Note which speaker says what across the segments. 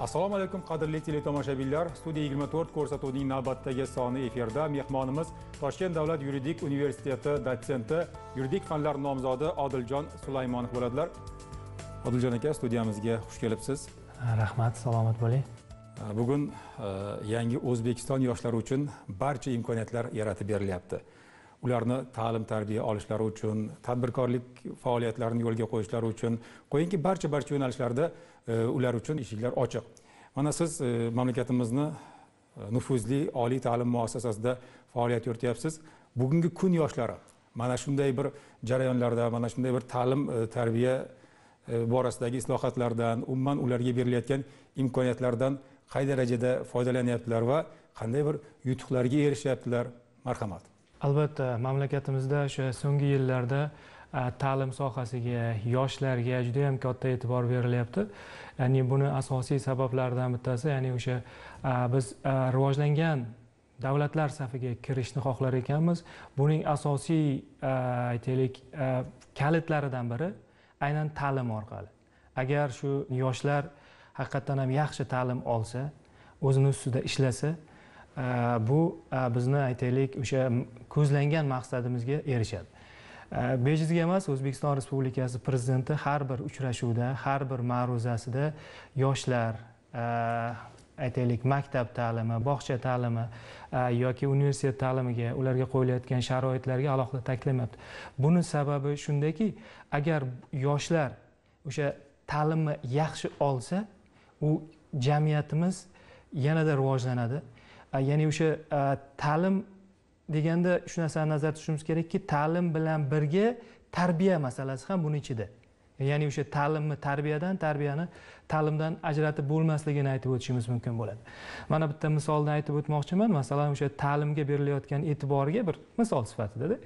Speaker 1: assalomu alaykum qadrli teletomoshabinlar studiya 24 ko'rsatuvining navbatdagi soni efirda mehmonimiz toshkent davlat yuridik universiteti dotsenti yuridik fanlar nomzodi odiljon sulaymonov bo'ladilar odiljon aka studiyamizga xush kelibsiz
Speaker 2: rahmat salomat bo'ling
Speaker 1: bugun e, yangi o'zbekiston yoshlari uchun barcha imkoniyatlar yaratib berilyapti ularni ta'lim tarbiya olishlari uchun tadbirkorlik faoliyatlarini yo'lga qo'yishlari uchun qo'yingki barcha barcha yo'nalishlarda e, ular uchun eshiklar ochiq mana siz e, mamlakatimizni e, nufuzli oliy ta'lim muassasasida faoliyat yurityapsiz bugungi kun yoshlari mana shunday bir jarayonlarda mana shunday bir ta'lim tarbiya borasidagi islohotlardan umuman ularga berilayotgan imkoniyatlardan qay darajada foydalanyaptilar va qanday bir yutuqlarga erishyaptilar marhamat
Speaker 2: albatta mamlakatimizda o'sha so'nggi yillarda ta'lim sohasiga yoshlarga juda yam katta e'tibor berilyapti ya'ni buni asosiy sabablaridan bittasi ya'ni o'sha biz rivojlangan davlatlar safiga kirishni xohlar ekanmiz buning asosiy aytaylik kalitlaridan biri aynan ta'lim orqali agar shu yoshlar haqiqatdan ham yaxshi ta'lim olsa o'zini ustida ishlasa bu bizni aytaylik o'sha ko'zlangan maqsadimizga erishadi bejizga emas o'zbekiston respublikasi prezidenti har bir uchrashuvda har bir ma'ruzasida yoshlar aytaylik maktab ta'limi bog'cha ta'limi yoki universitet ta'limiga ularga qo'yilayotgan sharoitlarga alohida ta'kidlamayapti buni sababi shundaki agar yoshlar o'sha ta'limni yaxshi olsa u jamiyatimiz yanada rivojlanadi ya'ni o'sha ta'lim deganda shu narsani nazarda tutishimiz kerakki ta'lim bilan birga tarbiya masalasi ham buni ichida ya'ni o'sha ta'limni tarbiyadan tarbiyani ta'limdan ajratib bo'lmasligini aytib o'tishimiz mumkin bo'ladi mana bitta misolni aytib o'tmoqchiman masalan o'sha ta'limga berilayotgan e'tiborga bir misol sifatidada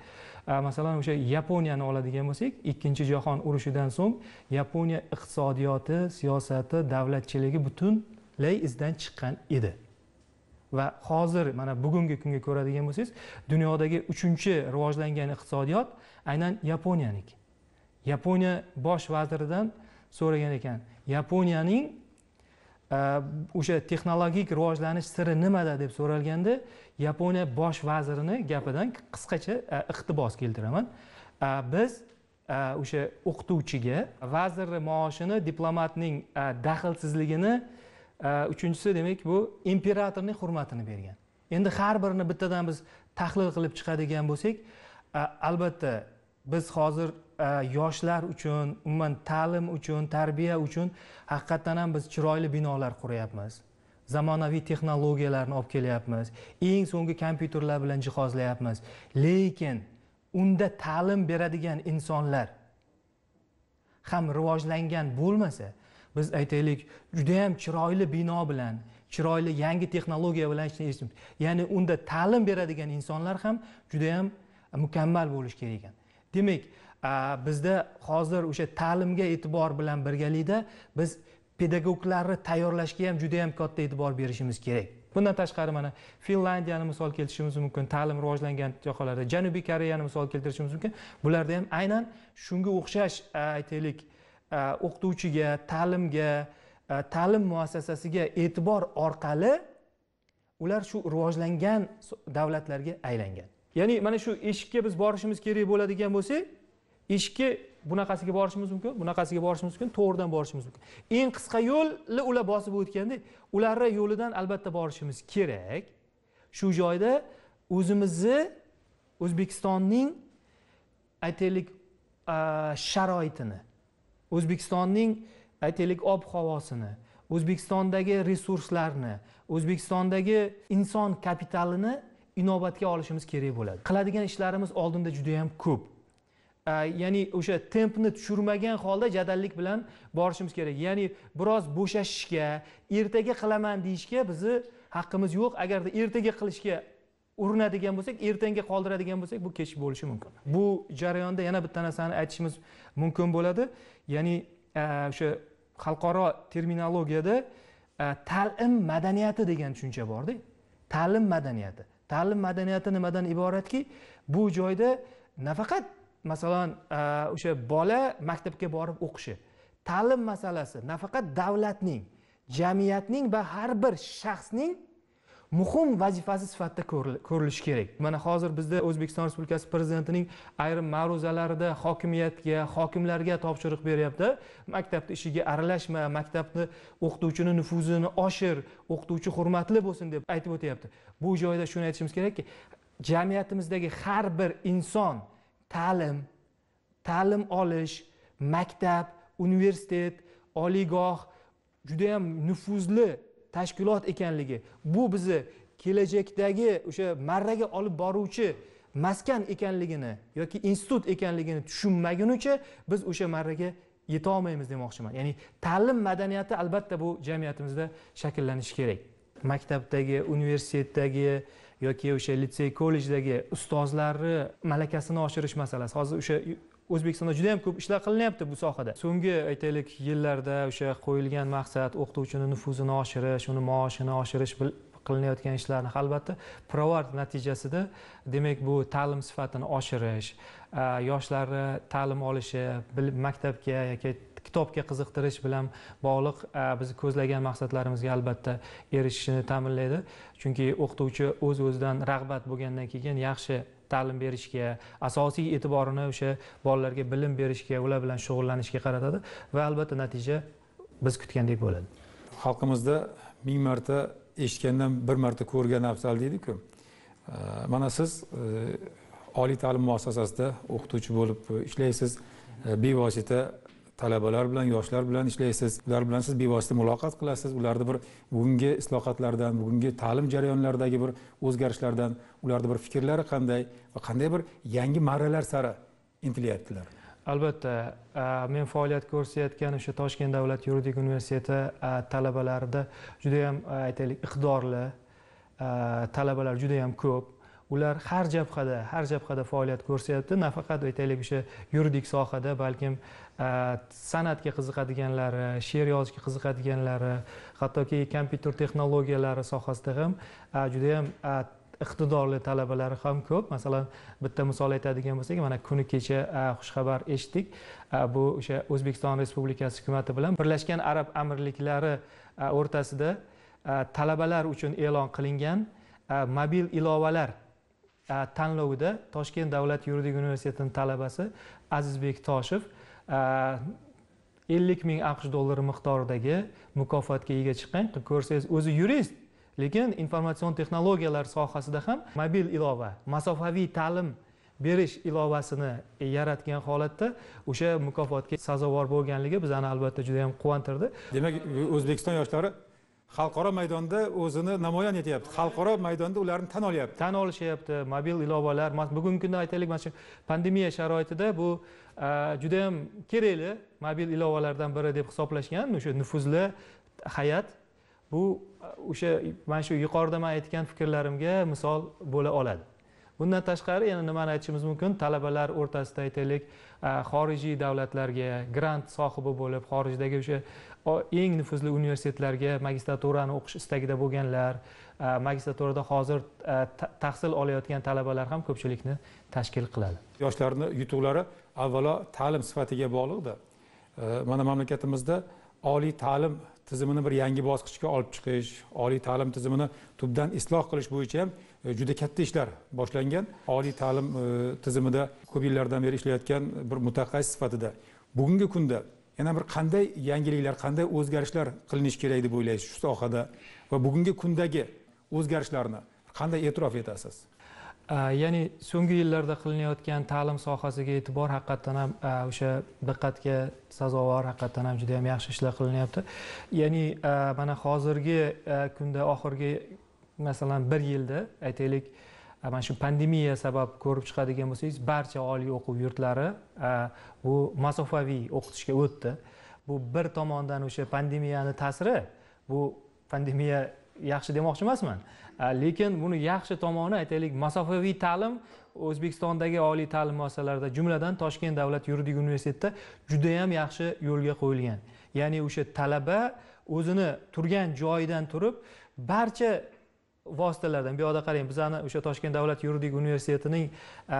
Speaker 2: masalan o'sha yaponiyani oladigan bo'lsak ikkinchi jahon urushidan so'ng yaponiya iqtisodiyoti siyosati davlatchiligi butunlay izdan chiqqan edi va hozir mana bugungi kunga ko'radigan bo'lsangiz dunyodagi uchinchi rivojlangan iqtisodiyot aynan yaponiyaniki yaponiya bosh vaziridan so'ragan ekan yaponiyaning e, o'sha texnologik rivojlanish siri nimada deb so'ralganda yaponiya bosh vazirini gapidan qisqacha e, iqtibos keltiraman e, biz o'sha o'qituvchiga vazirni maoshini diplomatning daxlsizligini uchinchisi demak bu imperatorning hurmatini bergan endi har birini bittadan biz tahlil qilib chiqadigan bo'lsak e, albatta biz hozir e, yoshlar uchun umuman ta'lim uchun tarbiya uchun haqiqatdan ham biz chiroyli binolar quryapmiz zamonaviy texnologiyalarni olib kelyapmiz eng so'nggi kompyuterlar bilan jihozlayapmiz lekin unda ta'lim beradigan insonlar ham rivojlangan bo'lmasa biz aytaylik judayam chiroyli bino bilan chiroyli yangi texnologiya bilan ishlayapmiz ya'ni unda ta'lim beradigan insonlar ham judayam e, mukammal bo'lishi kerak ekan demak e, bizda hozir o'sha ta'limga e'tibor bilan birgalikda biz pedagoglarni tayyorlashga ham judayam katta e'tibor berishimiz kerak bundan tashqari mana finlandiyani misol keltirishimiz mumkin ta'lim rivojlangan sohalarda janubiy koreyani misol keltirishimiz mumkin bularda ham aynan shunga o'xshash e, aytaylik E, o'qituvchiga ta'limga e, ta'lim muassasasiga e'tibor orqali ular shu rivojlangan davlatlarga aylangan ya'ni mana shu eshikka biz borishimiz kerak bo'ladigan bo'lsak eshikka bunaqasiga borishimiz mumkin bunaqasiga borishimiz mumkin to'g'ridan borishimiz mumkin eng qisqa yo'lni ular bosib o'tganda ularni yo'lidan albatta borishimiz kerak shu joyda o'zimizni o'zbekistonning aytaylik e, sharoitini o'zbekistonning aytaylik ob havosini o'zbekistondagi resurslarni o'zbekistondagi inson kapitalini inobatga olishimiz kerak bo'ladi qiladigan ishlarimiz oldinda juda yam ko'p ya'ni o'sha tempni tushirmagan holda jadallik bilan borishimiz kerak ya'ni biroz bo'shashishga ertaga qilaman deyishga bizni haqqimiz yo'q agarda ertaga qilishga urinadigan bo'lsak ertanga qoldiradigan bo'lsak bu kech bo'lishi mumkin bu jarayonda yana bitta narsani aytishimiz mumkin bo'ladi ya'ni e, o'sha xalqaro terminologiyada e, ta'lim madaniyati degan tushuncha borda ta'lim madaniyati ta'lim madaniyati nimadan iboratki bu joyda nafaqat masalan e, o'sha bola maktabga borib o'qishi ta'lim masalasi nafaqat davlatning jamiyatning va har bir shaxsning muhim vazifasi sifatida ko'rilishi kerak mana hozir bizda o'zbekiston respublikasi prezidentining ayrim ma'ruzalarida hokimiyatga hokimlarga topshiriq beryapti maktabni ishiga aralashma maktabni o'qituvchini nufuzini oshir o'qituvchi hurmatli bo'lsin deb aytib o'tyapti bu joyda shuni aytishimiz kerakki jamiyatimizdagi har bir inson ta'lim ta'lim olish maktab universitet oliygoh judayam nufuzli tashkilot ekanligi bu bizni kelajakdagi o'sha marraga olib boruvchi maskan ekanligini yoki institut ekanligini tushunmagunicha biz o'sha marraga yetolmaymiz demoqchiman ya'ni ta'lim madaniyati albatta bu jamiyatimizda shakllanishi kerak maktabdagi universitetdagi yoki o'sha litsey kollejdagi ustozlarni malakasini oshirish masalasi hozir o'sha o'zbekistonda juda yam ko'p ishlar qilinyapti bu sohada so'nggi aytaylik yillarda o'sha qo'yilgan maqsad o'qituvchini nufuzini oshirish uni maoshini oshirish qilinayotgan ishlarni albatta provard natijasida demak bu ta'lim sifatini oshirish yoshlarni ta'lim olishi maktabga yoki kitobga qiziqtirish bilan bog'liq biz ko'zlagan maqsadlarimizga albatta erishishini ta'minlaydi chunki o'qituvchi o'z o'zidan rag'bat bo'lgandan keyin yaxshi ta'lim berishga asosiy e'tiborini o'sha bolalarga bilim berishga ular bilan shug'ullanishga qaratadi va albatta natija biz kutgandek bo'ladi
Speaker 1: xalqimizda ming marta eshitgandan bir marta ko'rgan afzal deydiku mana siz e, oliy ta'lim muassasasida o'qituvchi bo'lib ishlaysiz bevosita talabalar bilan yoshlar bilan ishlaysiz ular bilan siz bevosita muloqot qilasiz ularni bir bugungi islohotlardan bugungi ta'lim jarayonlaridagi bir o'zgarishlardan ularni bir fikrlari qanday va qanday bir yangi marralar sari intilyaptilar
Speaker 2: albatta men faoliyat ko'rsatayotgan o'sha toshkent davlat yuridik universiteti talabalarida judayam aytaylik iqtidorli talabalar judayam ko'p ular har jabhada har jabhada faoliyat ko'rsatyapti nafaqat aytaylik o'sha yuridik sohada balkim e, san'atga qiziqadiganlari she'r yozishga qiziqadiganlari hattoki kompyuter texnologiyalari sohasida ham e, judayam e, iqtidorli talabalari ham ko'p masalan bitta misol aytadigan bo'lsak mana kuni kecha xushxabar eshitdik bu o'sha o'zbekiston respublikasi hukumati bilan birlashgan arab amirliklari o'rtasida talabalar uchun e'lon qilingan mobil ilovalar Э, tanlovida toshkent davlat yuridik universitetini talabasi azizbek toshev э, ellik ming aqsh dollari miqdoridagi mukofotga ega chiqqan ko'rsangiz o'zi yurist lekin informatsion texnologiyalar sohasida ham mobil ilova masofaviy ta'lim berish ilovasini yaratgan holatda o'sha mukofotga sazovor bo'lganligi bizani albatta
Speaker 1: juda yam quvontirdi demak o'zbekiston yoshlari xalqaro maydonda o'zini namoyon etyapti xalqaro maydonda ularni tan olyapti tan olishyapti mobil ilovalar bugungi kunda aytaylik mana shu
Speaker 2: pandemiya sharoitida bu judayam kerakli mobil ilovalardan biri deb hisoblashgan o'sha nufuzli hay'at bu o'sha mana shu yuqorida man aytgan fikrlarimga misol bo'la oladi bundan tashqari yana nimani aytishimiz mumkin talabalar o'rtasida aytaylik xorijiy davlatlarga grant sohibi bo'lib xorijdagi o'sha eng nufuzli universitetlarga magistraturani o'qish istagida bo'lganlar magistraturada hozir tahsil olayotgan talabalar ham ko'pchilikni tashkil qiladi
Speaker 1: yoshlarni yutuqlari avvalo ta'lim sifatiga bog'liqda e, mana mamlakatimizda oliy ta'lim tizimini bir yangi bosqichga olib chiqish oliy ta'lim tizimini tubdan isloh qilish bo'yicha ham E, juda katta ishlar boshlangan oliy ta'lim e, tizimida ko'p yillardan beri ishlayotgan bir mutaxassis sifatida bugungi kunda yana bir qanday yangiliklar qanday o'zgarishlar qilinishi kerak deb o'ylaysiz shu sohada va bugungi kundagi o'zgarishlarni qanday e'tirof etasiz e, ya'ni so'nggi yillarda qilinayotgan
Speaker 2: ta'lim sohasiga e'tibor haqiqatdan ham o'sha diqqatga sazovor haqiqatdan ham juda yam yaxshi ishlar qilinyapti ya'ni mana hozirgi kunda oxirgi masalan bir yilda aytaylik mana shu pandemiya sabab ko'rib chiqadigan bo'lsangiz barcha oliy o'quv yurtlari bu masofaviy o'qitishga o'tdi bu bir tomondan o'sha pandemiyani ta'siri bu pandemiya yaxshi demoqchi emasman lekin buni yaxshi tomoni aytaylik masofaviy ta'lim o'zbekistondagi oliy ta'lim muassasalarida jumladan toshkent davlat yuridik universitetida judayam yaxshi yo'lga qo'yilgan ya'ni o'sha talaba o'zini turgan joyidan turib barcha vositalardan bu yoqda qarang bizani o'sha toshkent davlat yuridik universitetining e,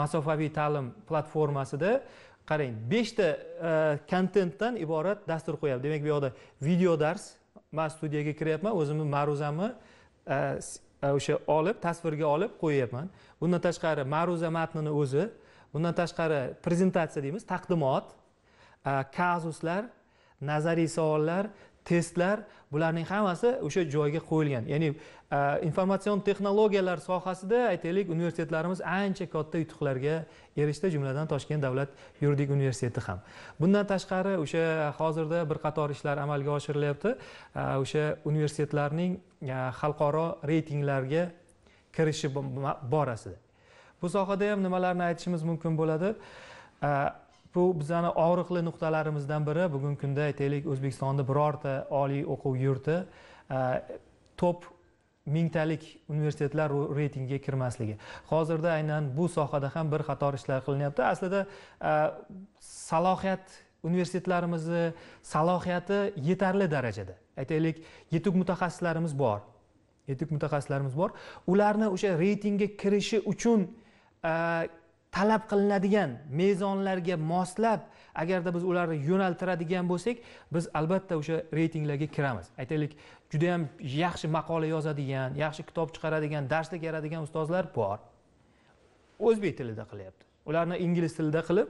Speaker 2: masofaviy ta'lim platformasida qarang beshta e, kontentdan iborat dastur qo'yapti demak bu yoqda video dars man studiyaga kiryapman o'zimni ma'ruzamni e, o'sha olib tasvirga olib qo'yyapman bundan tashqari ma'ruza matnini o'zi bundan tashqari prezentatsiya deymiz taqdimot kasuslar nazariy savollar testlar bularning hammasi o'sha joyga qo'yilgan ya'ni e, informatsion texnologiyalar sohasida aytaylik universitetlarimiz ancha katta yutuqlarga erishdi jumladan toshkent davlat yuridik universiteti ham bundan tashqari o'sha e, hozirda bir qator ishlar amalga oshirilyapti e, o'sha universitetlarning xalqaro reytinglarga kirishi borasida bu sohada ham nimalarni aytishimiz mumkin bo'ladi bu bizani og'riqli nuqtalarimizdan biri bugungi kunda aytaylik o'zbekistonda birorta oliy o'quv yurti e, top mingtalik universitetlar reytingiga kirmasligi hozirda aynan bu sohada ham bir qator ishlar qilinyapti aslida e, salohiyat universitetlarimizni salohiyati yetarli darajada aytaylik yetuk mutaxassislarimiz bor yetuk mutaxassislarimiz bor ularni o'sha reytingga kirishi uchun e, talab qilinadigan mezonlarga moslab agarda biz ularni yo'naltiradigan bo'lsak biz albatta o'sha reytinglarga kiramiz aytaylik judayam yaxshi maqola yozadigan yaxshi kitob chiqaradigan darslik yaradigan ustozlar bor o'zbek tilida qilyapti ularni ingliz tilida qilib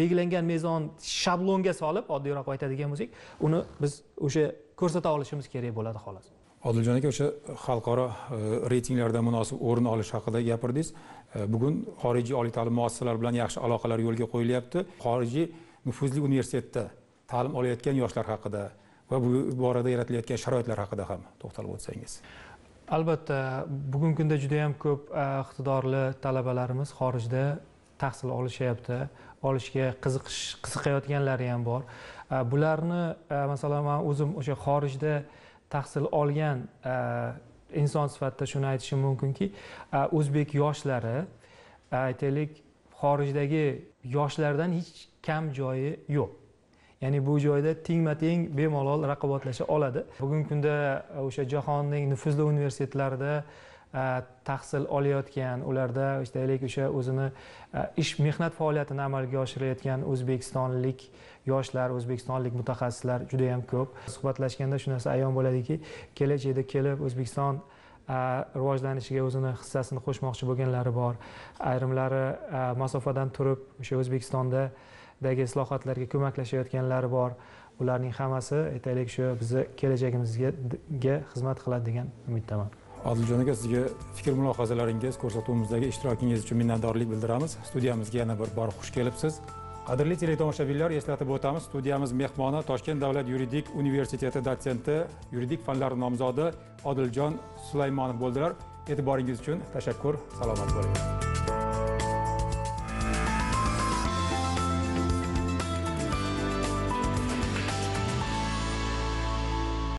Speaker 2: belgilangan mezon shablonga solib oddiyroq aytadigan bo'lsak uni biz o'sha ko'rsata olishimiz kerak bo'ladi xolos
Speaker 1: odiljon aka o'sha xalqaro e, reytinglarda munosib o'rin olish haqida gapirdingiz e, bugun xorijiy oliy ta'lim muassasalari bilan yaxshi aloqalar yo'lga qo'yilyapti xorijiy nufuzli universitetda ta'lim olayotgan yoshlar haqida va bu borada yaratilayotgan sharoitlar haqida ham to'xtalib o'tsangiz
Speaker 2: albatta bugungi kunda juda yam ko'p e, iqtidorli talabalarimiz xorijda tahsil olishyapti olishga qiziqish qiziqayotganlari ham bor bularni masalan man o'zim o'sha xorijda tahsil olgan e, inson sifatida shuni aytishim mumkinki e, o'zbek yoshlari e, aytaylik xorijdagi yoshlardan hech kam joyi yo'q ya'ni bu joyda tengma teng bemalol raqobatlasha oladi bugungi kunda o'sha jahonning nufuzli universitetlarida E, tahsil olayotgan ularda aytaylik o'sha o'zini e, ish mehnat faoliyatini amalga oshirayotgan o'zbekistonlik yoshlar o'zbekistonlik mutaxassislar juda yam ko'p suhbatlashganda shu narsa ayon bo'ladiki kelajakda kelib o'zbekiston e, rivojlanishiga o'zini hissasini qo'shmoqchi bo'lganlari bor ayrimlari masofadan turib o'sha o'zbekistondadagi islohotlarga ko'maklashayotganlari bor ularning hammasi aytaylik shu bizni kelajagimizga xizmat qiladi degan
Speaker 1: umiddaman odiljon aka sizga fikr mulohazalaringiz ko'rsatuvimizdagi ishtirokingiz uchun minnatdorlik bildiramiz studiyamizga yana bir bor xush kelibsiz qadrli teletomoshabinlar eslatib o'tamiz studiyamiz mehmoni toshkent davlat yuridik universiteti dotsenti yuridik fanlar nomzodi odiljon sulaymonov bo'ldilar e'tiboringiz uchun tashakkur salomat bo'ling